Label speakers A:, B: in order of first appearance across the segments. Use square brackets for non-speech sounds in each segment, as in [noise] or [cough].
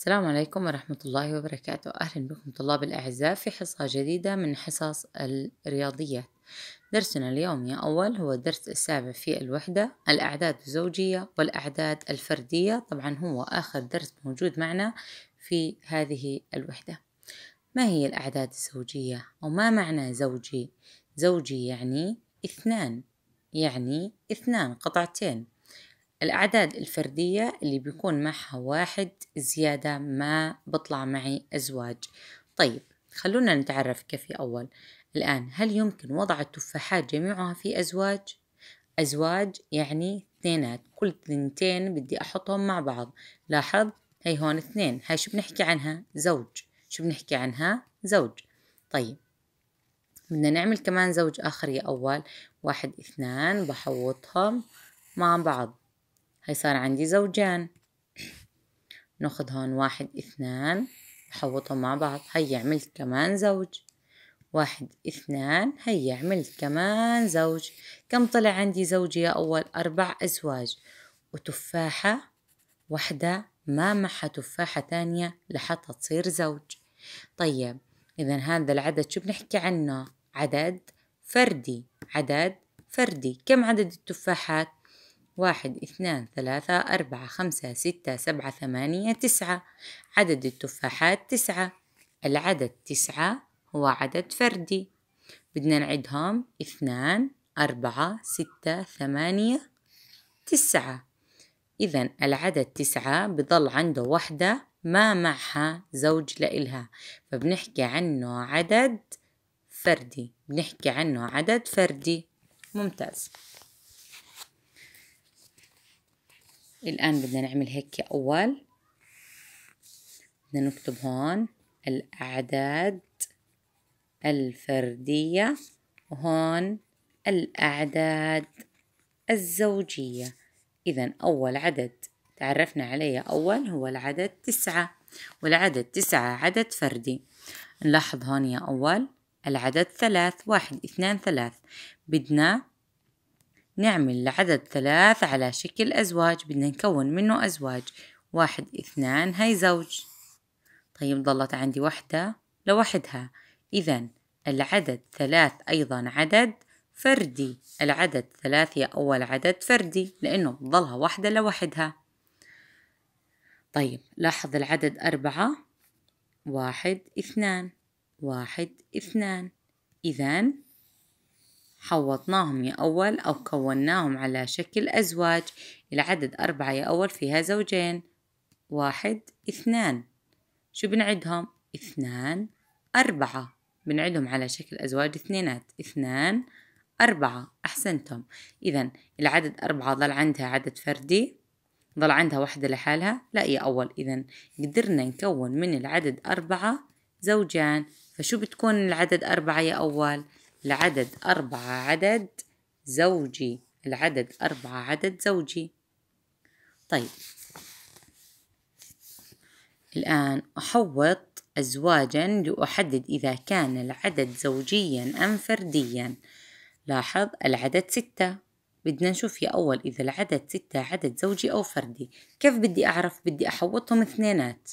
A: السلام عليكم ورحمة الله وبركاته أهلا بكم طلاب الأعزاء في حصة جديدة من حصص الرياضيات درسنا اليوم يا أول هو الدرس السابع في الوحدة الأعداد الزوجية والأعداد الفردية طبعا هو آخر درس موجود معنا في هذه الوحدة ما هي الأعداد الزوجية أو ما معنى زوجي زوجي يعني اثنان يعني اثنان قطعتين الأعداد الفردية اللي بيكون معها واحد زيادة ما بطلع معي أزواج طيب خلونا نتعرف كفي أول الآن هل يمكن وضع التفاحات جميعها في أزواج؟ أزواج يعني اثنينات كل اثنتين بدي أحطهم مع بعض لاحظ هي هون اثنين هاي شو بنحكي عنها؟ زوج شو بنحكي عنها؟ زوج طيب بدنا نعمل كمان زوج آخر يا أول واحد اثنان بحوطهم مع بعض هاي صار عندي زوجان ناخد هون واحد اثنان حوطهم مع بعض هيا عملت كمان زوج واحد اثنان هيا عملت كمان زوج كم طلع عندي زوج يا أول أربع أزواج وتفاحة وحدة ما معها تفاحة تانية لحتى تصير زوج طيب إذا هذا العدد شو بنحكي عنه عدد فردي عدد فردي كم عدد التفاحات واحد اثنان ثلاثة أربعة خمسة ستة سبعة ثمانية تسعة عدد التفاحات تسعة العدد تسعة هو عدد فردي بدنا نعدهم اثنان أربعة ستة ثمانية تسعة إذا العدد تسعة بضل عنده وحدة ما معها زوج لإلها فبنحكي عنه عدد فردي بنحكي عنه عدد فردي ممتاز الآن بدنا نعمل هيك أول بدنا نكتب هون الأعداد الفردية وهون الأعداد الزوجية إذا أول عدد تعرفنا عليه أول هو العدد تسعة والعدد تسعة عدد فردي نلاحظ هون يا أول العدد ثلاث واحد اثنان ثلاث بدنا نعمل العدد ثلاث على شكل أزواج بدنا نكون منه أزواج واحد اثنان هاي زوج طيب ضلت عندي وحدة لوحدها إذا العدد ثلاث أيضا عدد فردي العدد ثلاث هي أول عدد فردي لأنه ضلها وحدة لوحدها طيب لاحظ العدد أربعة واحد اثنان واحد اثنان إذا حوطناهم يا أول أو كوناهم على شكل أزواج إلى عدد أربعة يا أول فيها زوجين واحد اثنان شو بنعدهم؟ اثنان أربعة بنعدهم على شكل أزواج اثنينات اثنان أربعة أحسنتم إذا العدد أربعة ظل عندها عدد فردي ظل عندها واحدة لحالها لا يا أول إذا قدرنا نكون من العدد أربعة زوجان فشو بتكون العدد أربعة يا أول؟ العدد أربعة عدد زوجي العدد أربعة عدد زوجي طيب الآن أحوط أزواجا لأحدد إذا كان العدد زوجيا أم فرديا لاحظ العدد ستة بدنا نشوف يا أول إذا العدد ستة عدد زوجي أو فردي كيف بدي أعرف بدي أحوطهم اثنينات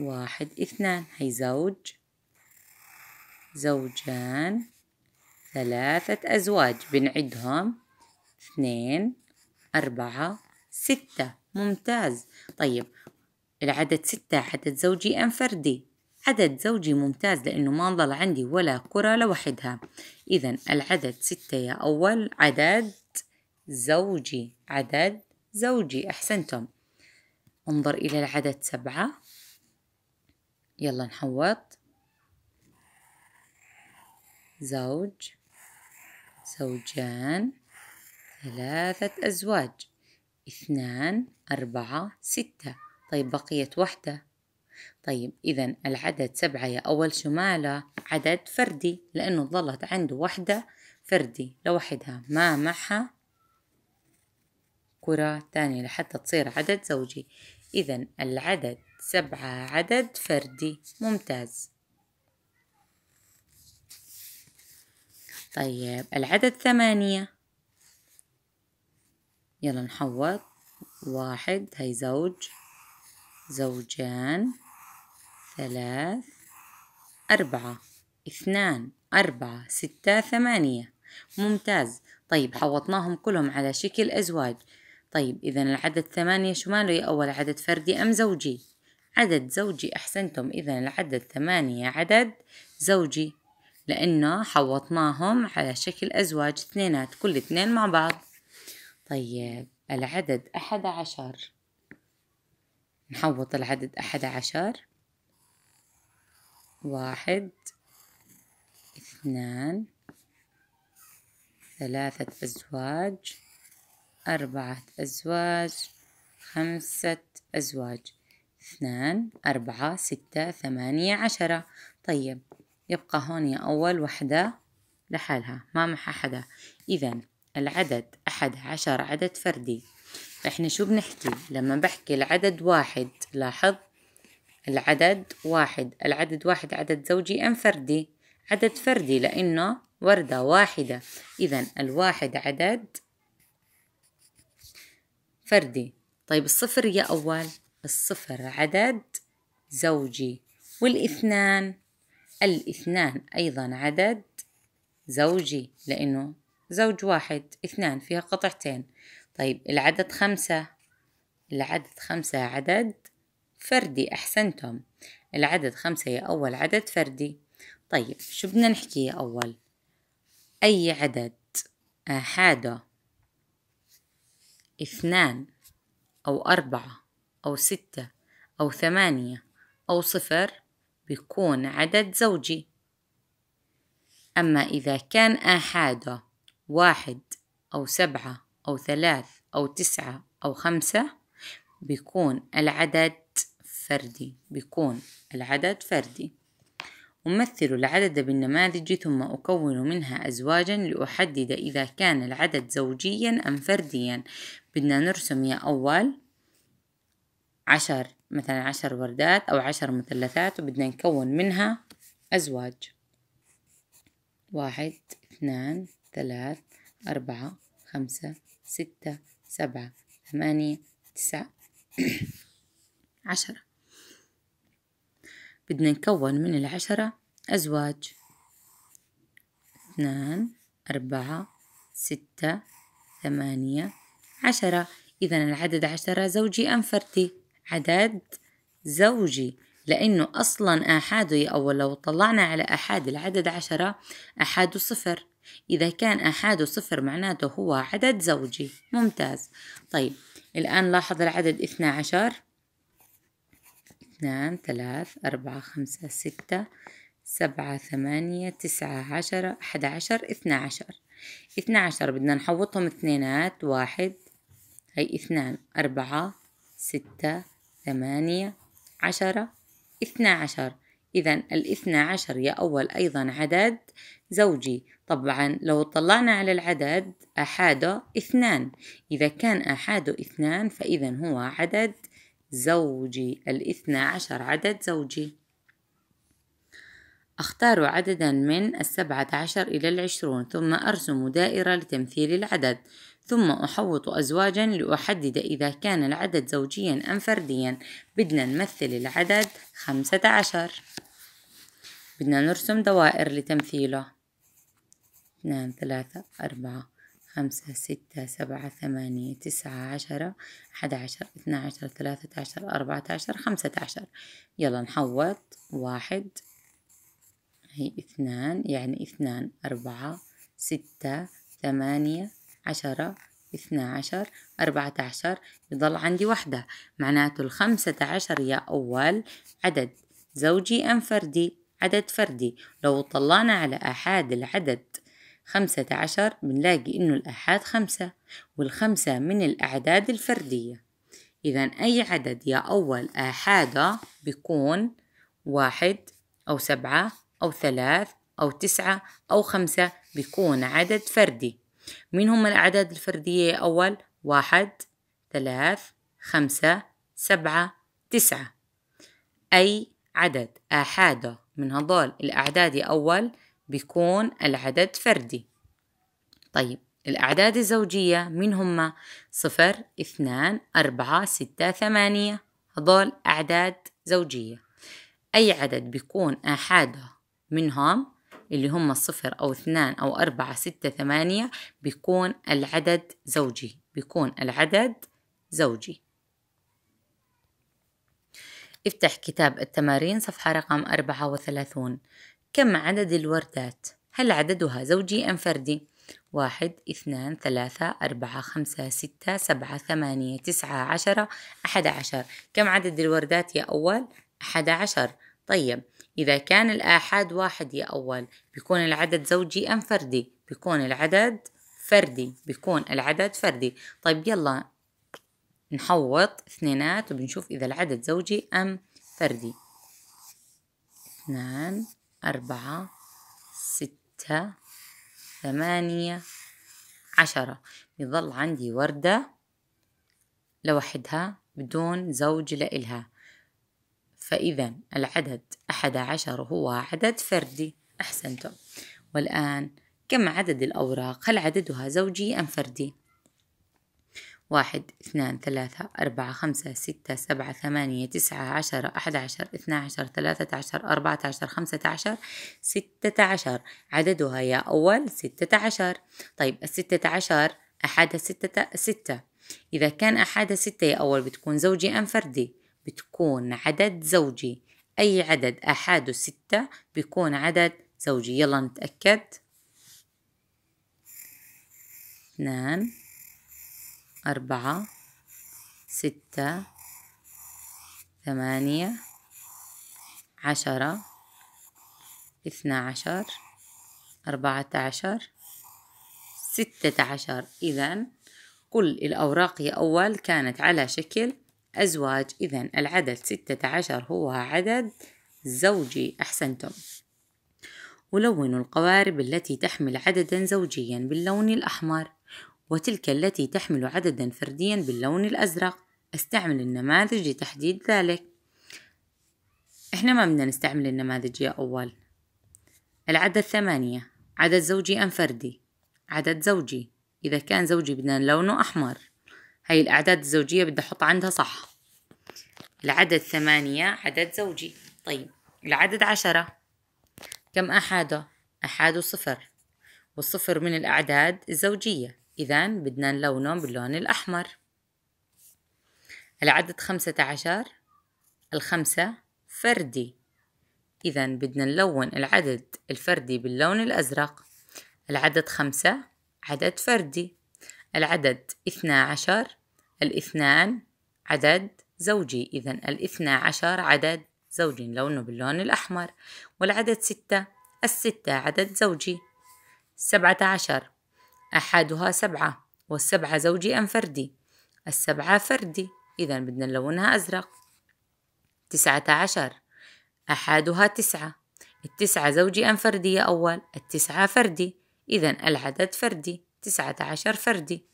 A: واحد اثنان هي زوج زوجان ثلاثة أزواج بنعدهم اثنين أربعة ستة ممتاز طيب العدد ستة عدد زوجي أم فردي عدد زوجي ممتاز لأنه ما نظل عندي ولا كرة لوحدها إذا العدد ستة يا أول عدد زوجي عدد زوجي أحسنتم انظر إلى العدد سبعة يلا نحوط زوج زوجان ثلاثة أزواج اثنان أربعة ستة طيب بقيت وحدة طيب إذا العدد سبعة يا أول شمالة عدد فردي لأنه ظلت عنده وحدة فردي لوحدها ما معها كرة تانية لحتى تصير عدد زوجي إذا العدد سبعة عدد فردي ممتاز طيب العدد ثمانية يلا نحوط واحد هاي زوج زوجان ثلاث أربعة اثنان أربعة ستة ثمانية ممتاز طيب حوطناهم كلهم على شكل أزواج طيب إذا العدد ثمانية شو ماله يا أول عدد فردي أم زوجي عدد زوجي أحسنتم إذا العدد ثمانية عدد زوجي لأنه حوطناهم على شكل أزواج اثنينات كل اثنين مع بعض طيب العدد أحد عشر نحوط العدد أحد عشر واحد اثنان ثلاثة أزواج أربعة أزواج خمسة أزواج اثنان أربعة ستة ثمانية عشرة طيب يبقى هون أول وحدة لحالها ما معها حدا إذا العدد أحد عشر عدد فردي إحنا شو بنحكي لما بحكي العدد واحد لاحظ العدد واحد العدد واحد عدد زوجي أم فردي عدد فردي لأنه وردة واحدة إذا الواحد عدد فردي طيب الصفر يا أول الصفر عدد زوجي والاثنان الاثنان أيضا عدد زوجي لأنه زوج واحد اثنان فيها قطعتين طيب العدد خمسة العدد خمسة عدد فردي أحسنتم العدد خمسة هي أول عدد فردي طيب شو بدنا نحكي أول أي عدد أحادة اثنان أو أربعة أو ستة أو ثمانية أو صفر بيكون عدد زوجي أما إذا كان آحاده واحد أو سبعة أو ثلاث أو تسعة أو خمسة بيكون العدد فردي بيكون العدد فردي أمثل العدد بالنماذج ثم أكون منها أزواجا لأحدد إذا كان العدد زوجيا أم فرديا بدنا نرسم يا أول عشر مثلا عشر وردات أو عشر مثلثات وبدنا نكون منها أزواج واحد اثنان ثلاث أربعة خمسة ستة سبعة ثمانية تسعة [clears throat] عشرة بدنا نكون من العشرة أزواج اثنان أربعة ستة ثمانية عشرة إذا العدد عشرة زوجي أم فردي عدد زوجي لأنه أصلا آحاده أول لو طلعنا على آحاد العدد عشرة آحاده صفر إذا كان آحاده صفر معناته هو عدد زوجي ممتاز طيب الآن لاحظ العدد اثنا عشر اثنان ثلاث أربعة خمسة ستة سبعة ثمانية تسعة عشرة أحد عشر اثنا عشر اثنا عشر بدنا نحوطهم اثنينات واحد هي اثنان أربعة ستة ثمانية عشرة اثنا عشر إذا الاثنى عشر يا أول أيضا عدد زوجي طبعا لو طلعنا على العدد أحاده اثنان إذا كان أحاده اثنان فإذا هو عدد زوجي الاثنى عشر عدد زوجي أختار عددا من السبعة عشر إلى العشرون ثم أرسم دائرة لتمثيل العدد ثم أحوط أزواجا لأحدد إذا كان العدد زوجيا أم فرديا بدنا نمثل العدد خمسة عشر بدنا نرسم دوائر لتمثيله اثنان ثلاثة أربعة خمسة ستة سبعة ثمانية تسعة عشرة أحد عشر اثنى عشر ثلاثة عشر أربعة عشر خمسة عشر يلا نحوط واحد هي اثنان يعني اثنان أربعة ستة ثمانية عشرة اثنا عشر أربعة عشر يضل عندي واحدة معناته الخمسة عشر يا أول عدد زوجي أم فردي عدد فردي لو طلعنا على أحاد العدد خمسة عشر بنلاقي إنه الأحاد خمسة والخمسة من الأعداد الفردية إذا أي عدد يا أول آحادة بيكون واحد أو سبعة أو ثلاث أو تسعة أو خمسة بيكون عدد فردي مين هم الأعداد الفردية أول واحد ثلاث خمسة سبعة تسعة أي عدد أحد من هذول الأعداد أول بيكون العدد فردي طيب الأعداد الزوجية مين هم صفر اثنان أربعة ستة ثمانية هذول أعداد زوجية أي عدد بيكون أحد منهم اللي هم صفر أو اثنان أو أربعة ستة ثمانية بيكون العدد زوجي بيكون العدد زوجي افتح كتاب التمارين صفحة رقم أربعة وثلاثون كم عدد الوردات؟ هل عددها زوجي أم فردي؟ واحد اثنان ثلاثة أربعة خمسة ستة سبعة ثمانية تسعة عشرة أحد عشر كم عدد الوردات يا أول؟ أحد عشر طيب إذا كان الآحاد واحد يا أول بيكون العدد زوجي أم فردي بيكون العدد فردي بيكون العدد فردي طيب يلا نحوط اثنينات وبنشوف إذا العدد زوجي أم فردي اثنان أربعة ستة ثمانية عشرة بيظل عندي وردة لوحدها بدون زوج لإلها فإذا العدد أحد عشر هو عدد فردي أحسنتم والآن كم عدد الأوراق هل عددها زوجي أم فردي؟ واحد اثنان ثلاثة أربعة خمسة ستة سبعة ثمانية تسعة عشرة أحد عشر اثنى عشر ثلاثة عشر أربعة عشر خمسة عشر ستة عشر عددها يا أول ستة عشر طيب الستة عشر أحد ستة ستة إذا كان أحد ستة يا أول بتكون زوجي أم فردي بتكون عدد زوجي أي عدد أحد وستة بيكون عدد زوجي يلا نتأكد اثنان أربعة ستة ثمانية عشرة اثنا عشر أربعة عشر ستة عشر إذا كل الأوراق يا أول كانت على شكل أزواج إذا العدد ستة عشر هو عدد زوجي أحسنتم ولونوا القوارب التي تحمل عددا زوجيا باللون الأحمر وتلك التي تحمل عددا فرديا باللون الأزرق استعمل النماذج لتحديد ذلك احنا ما بدنا نستعمل النماذج يا أول العدد ثمانية عدد زوجي أم فردي عدد زوجي إذا كان زوجي بدنا لونه أحمر هاي الأعداد الزوجية بدي أحط عندها صح العدد ثمانية عدد زوجي طيب العدد عشرة كم أحاده؟ أحاده صفر والصفر من الأعداد الزوجية إذا بدنا نلونه باللون الأحمر العدد خمسة عشر الخمسة فردي إذا بدنا نلون العدد الفردي باللون الأزرق العدد خمسة عدد فردي العدد اثنا عشر الاثنان عدد زوجي إذا الاثنى عشر عدد زوجي لونه باللون الأحمر والعدد ستة الستة عدد زوجي سبعة عشر أحدها سبعة والسبعة زوجي أم فردي السبعة فردي إذا بدنا نلونها أزرق تسعة عشر أحدها تسعة التسعة زوجي أم يا أول التسعة فردي إذا العدد فردي تسعة عشر فردي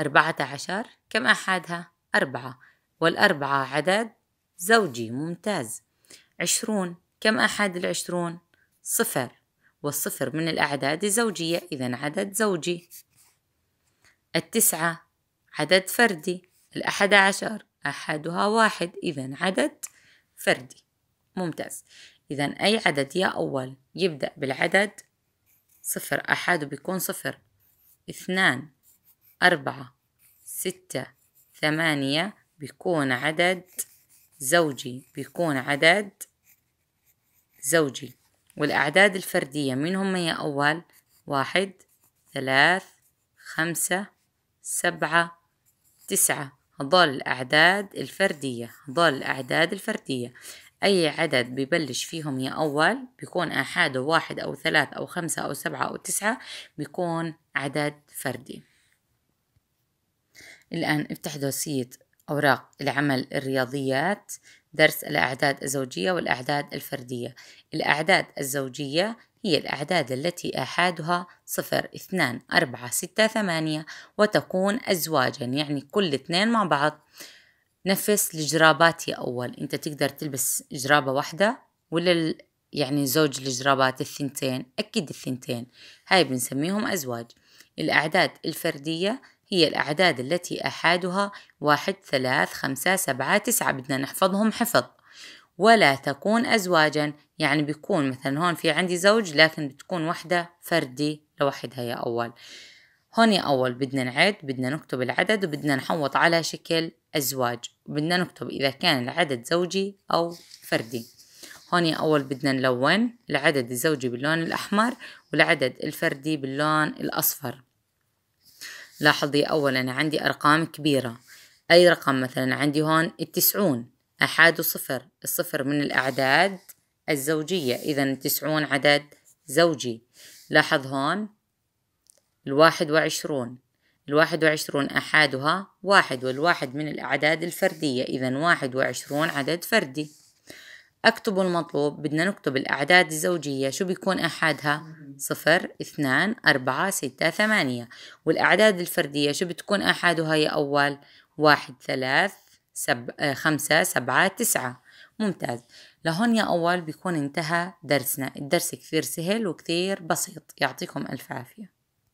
A: أربعة عشر كم أحدها أربعة والأربعة عدد زوجي ممتاز عشرون كم أحد العشرون صفر والصفر من الأعداد الزوجية إذا عدد زوجي التسعة عدد فردي الأحد عشر أحدها واحد إذا عدد فردي ممتاز إذا أي عدد يا أول يبدأ بالعدد صفر أحد بيكون صفر اثنان أربعة ستة ثمانية بيكون عدد زوجي بيكون عدد زوجي والأعداد الفردية مين هم هي أول واحد ثلاث خمسة سبعة تسعة هضل الأعداد الفردية هضل الأعداد الفردية أي عدد ببلش فيهم يا أول بيكون آحاده واحد أو ثلاث أو خمسة أو سبعة أو تسعة بيكون عدد فردي الآن افتح دوسية أوراق العمل الرياضيات درس الأعداد الزوجية والأعداد الفردية الأعداد الزوجية هي الأعداد التي آحادها صفر اثنان أربعة ستة ثمانية وتكون أزواجا يعني كل اثنين مع بعض نفس الجرابات يا أول أنت تقدر تلبس جرابة واحدة ولا يعني زوج الجرابات الثنتين أكيد الثنتين هاي بنسميهم أزواج الأعداد الفردية هي الأعداد التي أحادها واحد ثلاث خمسة سبعة تسعة بدنا نحفظهم حفظ ولا تكون أزواجا يعني بيكون مثلا هون في عندي زوج لكن بتكون وحدة فردي لوحدها يا أول هون يا أول بدنا نعد بدنا نكتب العدد وبدنا نحوط على شكل أزواج بدنا نكتب إذا كان العدد زوجي أو فردي هون أول بدنا نلون العدد الزوجي باللون الأحمر والعدد الفردي باللون الأصفر لاحظي أولا عندي أرقام كبيرة أي رقم مثلا عندي هون التسعون أحد وصفر الصفر من الأعداد الزوجية إذا التسعون عدد زوجي لاحظ هون الواحد وعشرون الواحد وعشرون أحادها واحد والواحد من الأعداد الفردية إذا واحد وعشرون عدد فردي أكتب المطلوب بدنا نكتب الأعداد الزوجية شو بيكون أحادها صفر اثنان أربعة ستة ثمانية والأعداد الفردية شو بتكون أحادها يا أول واحد ثلاث سب... آه، خمسة سبعة تسعة ممتاز لهون يا أول بيكون انتهى درسنا الدرس كثير سهل وكثير بسيط يعطيكم ألف عافية